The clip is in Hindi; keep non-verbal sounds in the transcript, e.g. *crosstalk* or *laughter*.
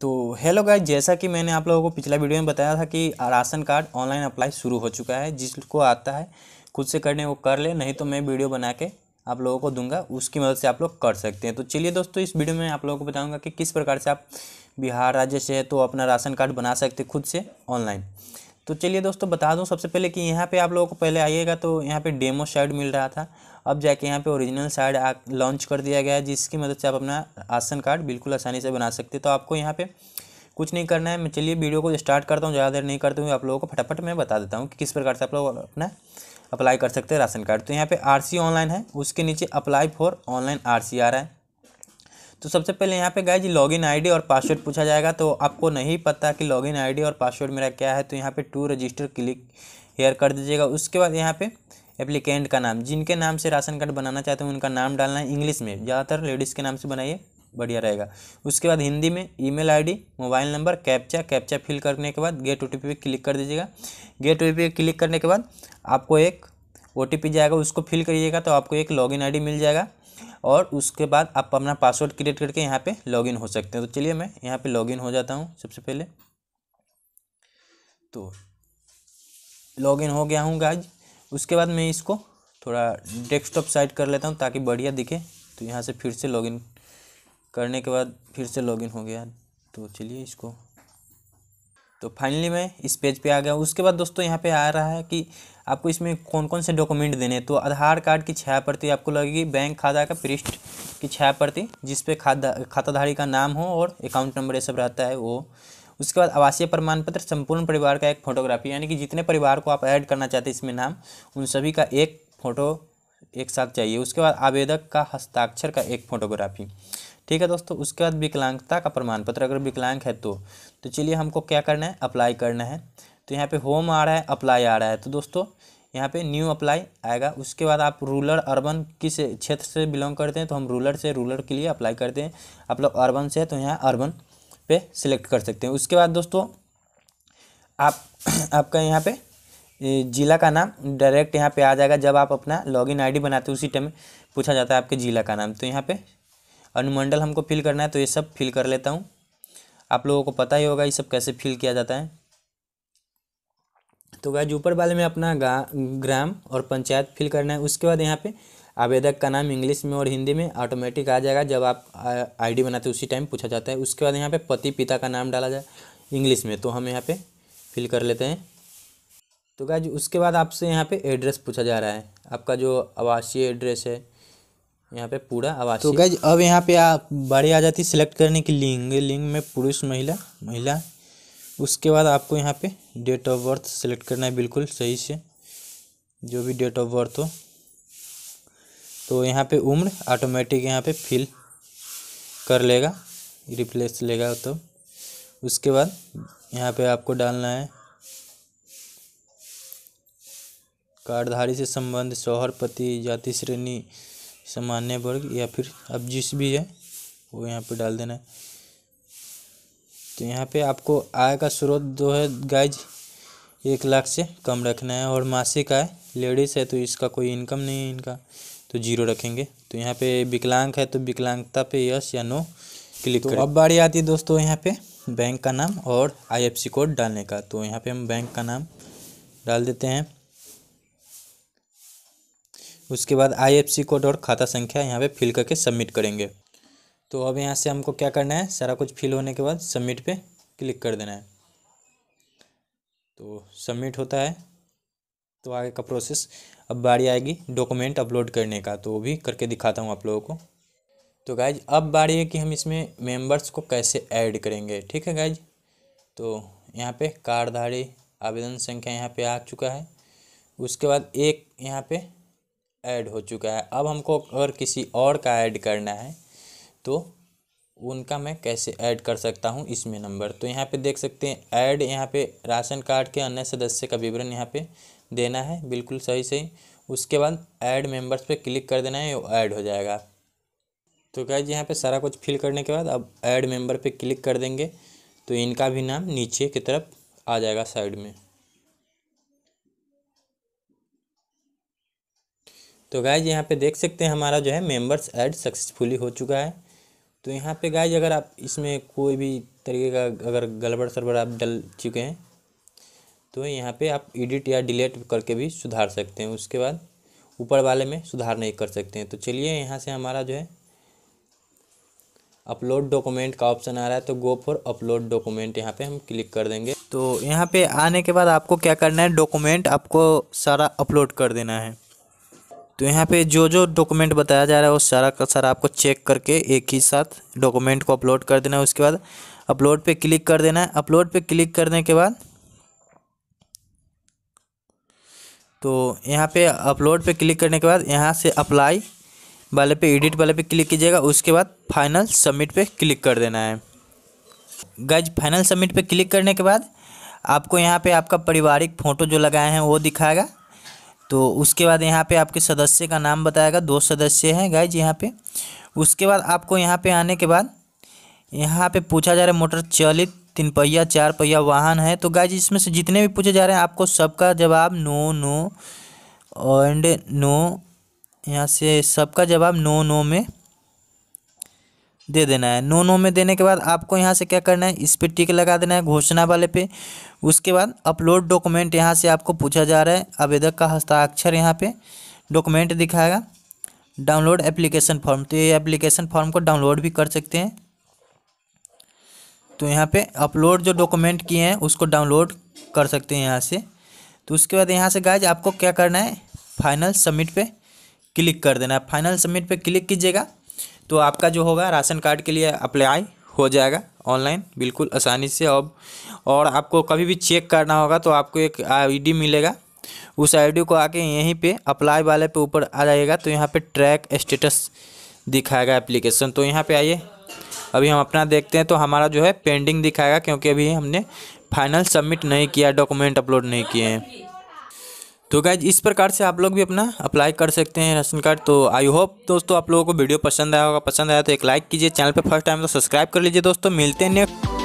तो हेलो गाइस जैसा कि मैंने आप लोगों को पिछला वीडियो में बताया था कि राशन कार्ड ऑनलाइन अप्लाई शुरू हो चुका है जिसको आता है खुद से करने वो कर ले नहीं तो मैं वीडियो बना के आप लोगों को दूंगा उसकी मदद से आप लोग कर सकते हैं तो चलिए दोस्तों इस वीडियो में आप लोगों को बताऊँगा कि किस प्रकार से आप बिहार राज्य से है तो अपना राशन कार्ड बना सकते खुद से ऑनलाइन तो चलिए दोस्तों बता दूँ सबसे पहले कि यहाँ पे आप लोगों को पहले आइएगा तो यहाँ पर डेमो शर्ट मिल रहा था अब जाके यहाँ पे ओरिजिनल साइड लॉन्च कर दिया गया है जिसकी मदद से आप अपना आसन कार्ड बिल्कुल आसानी से बना सकते हैं तो आपको यहाँ पे कुछ नहीं करना है मैं चलिए वीडियो को स्टार्ट करता हूँ ज़्यादा देर नहीं करते हुए आप लोगों को फटाफट मैं बता देता हूँ कि किस प्रकार से आप लोग अपना अप्लाई कर सकते हैं राशन कार्ड तो यहाँ पे आर ऑनलाइन है उसके नीचे अप्लाई फॉर ऑनलाइन आर आ रहा है तो सबसे पहले यहाँ पे गए जी लॉगिन आईडी और पासवर्ड पूछा जाएगा तो आपको नहीं पता कि लॉगिन आईडी और पासवर्ड मेरा क्या है तो यहाँ पे टू रजिस्टर क्लिक हेयर कर दीजिएगा उसके बाद यहाँ पे एप्लीकेंट का नाम जिनके नाम से राशन कार्ड बनाना चाहते हैं उनका नाम डालना है इंग्लिश में ज़्यादातर लेडीज़ के नाम से बनाइए बढ़िया रहेगा उसके बाद हिंदी में email ID mobile number captcha captcha fill करने के बाद गेट ओ टी पे क्लिक कर दीजिएगा गेट ओ टी पे क्लिक करने के बाद आपको एक ओ टी पी जाएगा उसको फिल करिएगा तो आपको एक लॉगिन आईडी मिल जाएगा और उसके बाद आप अपना पासवर्ड क्रिएट करके यहाँ पे लॉगिन हो सकते हैं तो चलिए मैं यहाँ पर लॉगिन हो जाता हूँ सबसे पहले तो लॉगिन हो गया हूँ गाज उसके बाद मैं इसको थोड़ा डेस्कटॉप साइड कर लेता हूँ ताकि बढ़िया दिखे तो यहाँ से फिर से लॉगिन करने के बाद फिर से लॉगिन हो गया तो चलिए इसको तो फाइनली मैं इस पेज पे आ गया उसके बाद दोस्तों यहाँ पे आ रहा है कि आपको इसमें कौन कौन से डॉक्यूमेंट देने हैं तो आधार कार्ड की छाया प्रति आपको लगेगी बैंक खाता का पृष्ठ की छाया प्रति जिसपे खाता खाताधारी का नाम हो और अकाउंट नंबर ये सब रहता है वो उसके बाद आवासीय प्रमाण पत्र संपूर्ण परिवार का एक फोटोग्राफी यानी कि जितने परिवार को आप ऐड करना चाहते हैं इसमें नाम उन सभी का एक फ़ोटो एक साथ चाहिए उसके बाद आवेदक का हस्ताक्षर का एक फोटोग्राफी ठीक है दोस्तों उसके बाद विकलांगता का प्रमाण पत्र अगर विकलांग है तो तो चलिए हमको क्या करना है अप्लाई करना है तो यहाँ पे होम आ रहा है अप्लाई आ रहा है तो दोस्तों यहाँ पे न्यू अप्लाई आएगा उसके बाद आप रूरल अर्बन किस क्षेत्र से बिलोंग करते हैं तो हम रूरल से रूरल के लिए अप्लाई करते हैं आप लोग अर्बन से तो यहाँ अर्बन पे सिलेक्ट कर सकते हैं उसके बाद दोस्तों आप *clears throat* आपका यहाँ पे ज़िला का नाम डायरेक्ट यहाँ पे आ जाएगा जब आप अपना लॉगिन आईडी बनाते हो उसी टाइम पूछा जाता है आपके ज़िला का नाम तो यहाँ पे अनुमंडल हमको फिल करना है तो ये सब फिल कर लेता हूँ आप लोगों को पता ही होगा ये सब कैसे फिल किया जाता है तो गाय ऊपर वाले में अपना ग्राम और पंचायत फिल करना है उसके बाद यहाँ पे आवेदक का नाम इंग्लिश में और हिंदी में ऑटोमेटिक आ जाएगा जब आप आईडी बनाते उसी टाइम पूछा जाता है उसके बाद यहाँ पे पति पिता का नाम डाला जाए इंग्लिश में तो हम यहाँ पे फिल कर लेते हैं तो गाय उसके बाद आपसे यहाँ पे एड्रेस पूछा जा रहा है आपका जो आवासीय एड्रेस है यहाँ पे पूरा आवासीय तो गाय अब यहाँ पे आप बड़ी आ जाती सेलेक्ट सिलेक्ट करने की लिंग लिंग में पुरुष महिला महिला उसके बाद आपको यहाँ पे डेट ऑफ बर्थ सेलेक्ट करना है बिल्कुल सही से जो भी डेट ऑफ बर्थ हो तो यहाँ पे उम्र ऑटोमेटिक यहाँ पे फिल कर लेगा रिप्लेस लेगा तो उसके बाद यहाँ पे आपको डालना है कार्डधारी से संबंध शोहर पति जाति श्रेणी सामान्य वर्ग या फिर अब जिस भी है वो यहाँ पे डाल देना है तो यहाँ पे आपको आय का स्रोत जो है गाइज एक लाख से कम रखना है और मासिक आय लेडीज़ है तो इसका कोई इनकम नहीं है इनका तो जीरो रखेंगे तो यहाँ पे विकलांग है तो विकलांगता पे यस या नो क्लिक तो अब बारी आती है दोस्तों यहाँ पे बैंक का नाम और आईएफसी कोड डालने का तो यहाँ पे हम बैंक का नाम डाल देते हैं उसके बाद आईएफसी कोड और खाता संख्या यहाँ पे फिल करके सबमिट करेंगे तो अब यहाँ से हमको क्या करना है सारा कुछ फिल होने के बाद सबमिट पे क्लिक कर देना है तो सबमिट होता है तो आगे का प्रोसेस अब बारी आएगी डॉक्यूमेंट अपलोड करने का तो वो भी करके दिखाता हूँ आप लोगों को तो गाइज अब बारी है कि हम इसमें मेंबर्स को कैसे ऐड करेंगे ठीक है गाइज तो यहाँ पे कार्डधारी आवेदन संख्या यहाँ पे आ चुका है उसके बाद एक यहाँ पे ऐड हो चुका है अब हमको अगर किसी और का ऐड करना है तो उनका मैं कैसे ऐड कर सकता हूँ इसमें नंबर तो यहाँ पे देख सकते हैं ऐड यहाँ पे राशन कार्ड के अन्य सदस्य का विवरण यहाँ पे देना है बिल्कुल सही सही उसके बाद ऐड मेंबर्स पे क्लिक कर देना है ऐड हो जाएगा तो जी यहाँ पे सारा कुछ फिल करने के बाद अब ऐड मेंबर पे क्लिक कर देंगे तो इनका भी नाम नीचे की तरफ आ जाएगा साइड में तो गाइज यहाँ पे देख सकते हैं हमारा जो है मेंबर्स ऐड सक्सेसफुली हो चुका है तो यहाँ पे गाइज अगर आप इसमें कोई भी तरीके का अगर गड़बड़ सड़बड़ आप डल चुके हैं तो यहाँ पे आप एडिट या डिलीट करके भी सुधार सकते हैं उसके बाद ऊपर वाले में सुधार नहीं कर सकते हैं तो चलिए यहाँ से हमारा जो है अपलोड डॉक्यूमेंट का ऑप्शन आ रहा है तो गो फॉर अपलोड डॉक्यूमेंट यहाँ पे हम क्लिक कर देंगे तो यहाँ पे आने के बाद आपको क्या करना है डॉक्यूमेंट आपको सारा अपलोड कर देना है तो यहाँ पे जो जो डॉक्यूमेंट बताया जा रहा है वो सारा का सारा आपको चेक करके एक ही साथ डॉक्यूमेंट को अपलोड कर देना है उसके बाद अपलोड पे क्लिक कर देना है अपलोड पे क्लिक करने के बाद तो यहाँ पे अपलोड पे क्लिक करने के बाद यहाँ से अप्लाई वाले पे एडिट वाले पे क्लिक कीजिएगा उसके बाद फाइनल सबमिट पे क्लिक कर देना है गज फाइनल सबमिट पे क्लिक करने के बाद आपको यहाँ पे आपका पारिवारिक फ़ोटो जो लगाए हैं वो दिखाएगा तो उसके बाद यहाँ पे आपके सदस्य का नाम बताएगा दो सदस्य हैं गज यहाँ पर उसके बाद आपको यहाँ पर आने के बाद यहाँ पर पूछा जा रहा है मोटर चलित तीन पहिया चार पहिया वाहन है तो गाइज इसमें से जितने भी पूछे जा रहे हैं आपको सबका जवाब नो नो एंड नो यहाँ से सबका जवाब नो नो में दे देना है नो नो में देने के बाद आपको यहाँ से क्या करना है इस पर टिक लगा देना है घोषणा वाले पे उसके बाद अपलोड डॉक्यूमेंट यहाँ से आपको पूछा जा रहा है आवेदक का हस्ताक्षर यहाँ पे डॉक्यूमेंट दिखाएगा डाउनलोड एप्लीकेशन फॉर्म तो ये एप्लीकेशन फॉर्म को डाउनलोड भी कर सकते हैं तो यहाँ पे अपलोड जो डॉक्यूमेंट किए हैं उसको डाउनलोड कर सकते हैं यहाँ से तो उसके बाद यहाँ से गाइज आपको क्या करना है फाइनल सबमिट पे क्लिक कर देना है फाइनल सबमिट पे क्लिक कीजिएगा तो आपका जो होगा राशन कार्ड के लिए अप्लाई हो जाएगा ऑनलाइन बिल्कुल आसानी से अब और आपको कभी भी चेक करना होगा तो आपको एक आई मिलेगा उस आई को आके यहीं पर अप्लाई वाले पे ऊपर आ जाएगा तो यहाँ पर ट्रैक स्टेटस दिखाएगा एप्लीकेशन तो यहाँ पे आइए अभी हम अपना देखते हैं तो हमारा जो है पेंडिंग दिखाएगा क्योंकि अभी हमने फाइनल सबमिट नहीं किया डॉक्यूमेंट अपलोड नहीं किए हैं तो गाइज इस प्रकार से आप लोग भी अपना अप्लाई कर सकते हैं राशन कार्ड तो आई होप दोस्तों आप लोगों को वीडियो पसंद आया होगा पसंद आया तो एक लाइक कीजिए चैनल पर फर्स्ट टाइम तो सब्सक्राइब कर लीजिए दोस्तों मिलते हैं नेक्स्ट